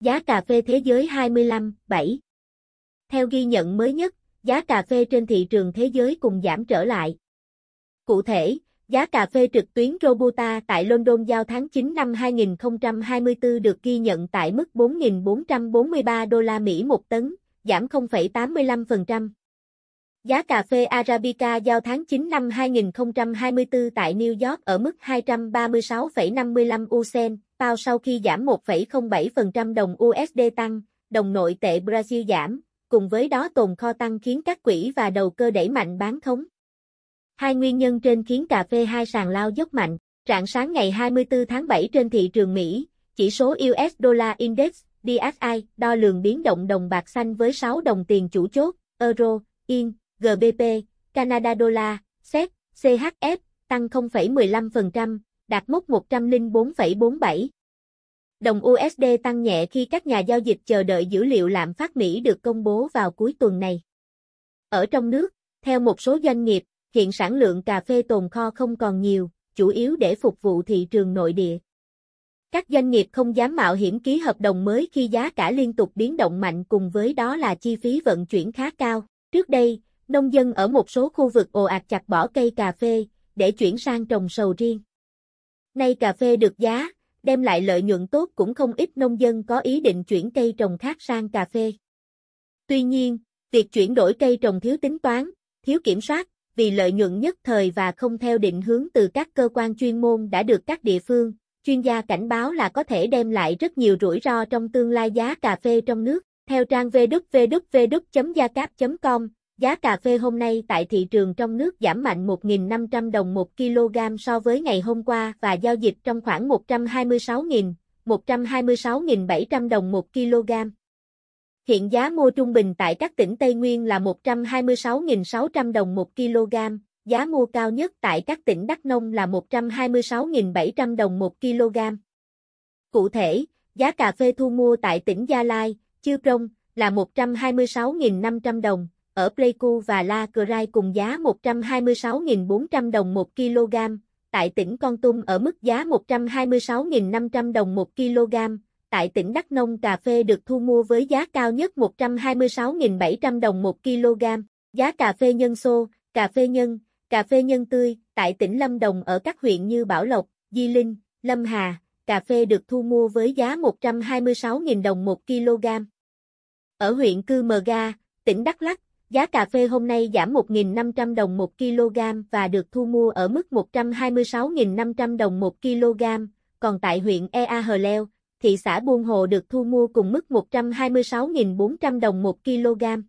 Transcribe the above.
Giá cà phê thế giới 25,7 Theo ghi nhận mới nhất, giá cà phê trên thị trường thế giới cùng giảm trở lại. Cụ thể, giá cà phê trực tuyến Robusta tại London giao tháng 9 năm 2024 được ghi nhận tại mức 4.443 đô la Mỹ một tấn, giảm 0,85%. Giá cà phê Arabica giao tháng 9 năm 2024 tại New York ở mức 236,55 USD, bao sau khi giảm 1,07% đồng USD tăng, đồng nội tệ Brazil giảm, cùng với đó tồn kho tăng khiến các quỹ và đầu cơ đẩy mạnh bán khống. Hai nguyên nhân trên khiến cà phê hai sàn lao dốc mạnh. Rạng sáng ngày 24 tháng 7 trên thị trường Mỹ, chỉ số US Dollar Index, DXY, đo lường biến động đồng bạc xanh với 6 đồng tiền chủ chốt, euro, yên, GBP, Canada Dollar, SEC, CHF, tăng 0,15%, đạt mốc 104,47. Đồng USD tăng nhẹ khi các nhà giao dịch chờ đợi dữ liệu lạm phát Mỹ được công bố vào cuối tuần này. Ở trong nước, theo một số doanh nghiệp, hiện sản lượng cà phê tồn kho không còn nhiều, chủ yếu để phục vụ thị trường nội địa. Các doanh nghiệp không dám mạo hiểm ký hợp đồng mới khi giá cả liên tục biến động mạnh cùng với đó là chi phí vận chuyển khá cao. Trước đây, Nông dân ở một số khu vực ồ ạt chặt bỏ cây cà phê, để chuyển sang trồng sầu riêng. Nay cà phê được giá, đem lại lợi nhuận tốt cũng không ít nông dân có ý định chuyển cây trồng khác sang cà phê. Tuy nhiên, việc chuyển đổi cây trồng thiếu tính toán, thiếu kiểm soát, vì lợi nhuận nhất thời và không theo định hướng từ các cơ quan chuyên môn đã được các địa phương, chuyên gia cảnh báo là có thể đem lại rất nhiều rủi ro trong tương lai giá cà phê trong nước. Theo trang www.giacap.com, Giá cà phê hôm nay tại thị trường trong nước giảm mạnh 1.500 đồng 1 kg so với ngày hôm qua và giao dịch trong khoảng 126.000, 126.700 đồng 1 kg. Hiện giá mua trung bình tại các tỉnh Tây Nguyên là 126.600 đồng 1 kg, giá mua cao nhất tại các tỉnh Đắk Nông là 126.700 đồng 1 kg. Cụ thể, giá cà phê thu mua tại tỉnh Gia Lai, Chư prong là 126.500 đồng ở Pleiku và La Crai cùng giá 126.400 đồng 1 kg, tại tỉnh Con Tum ở mức giá 126.500 đồng 1 kg, tại tỉnh Đắk Nông cà phê được thu mua với giá cao nhất 126.700 đồng 1 kg, giá cà phê nhân xô, cà phê nhân, cà phê nhân tươi, tại tỉnh Lâm Đồng ở các huyện như Bảo Lộc, Di Linh, Lâm Hà, cà phê được thu mua với giá 126.000 đồng 1 kg. Ở huyện Cư Mờ Ga, tỉnh Đắk Lắk, Giá cà phê hôm nay giảm 1.500 đồng 1 kg và được thu mua ở mức 126.500 đồng 1 kg, còn tại huyện Ea Hờ Leo, thị xã Buôn Hồ được thu mua cùng mức 126.400 đồng 1 kg.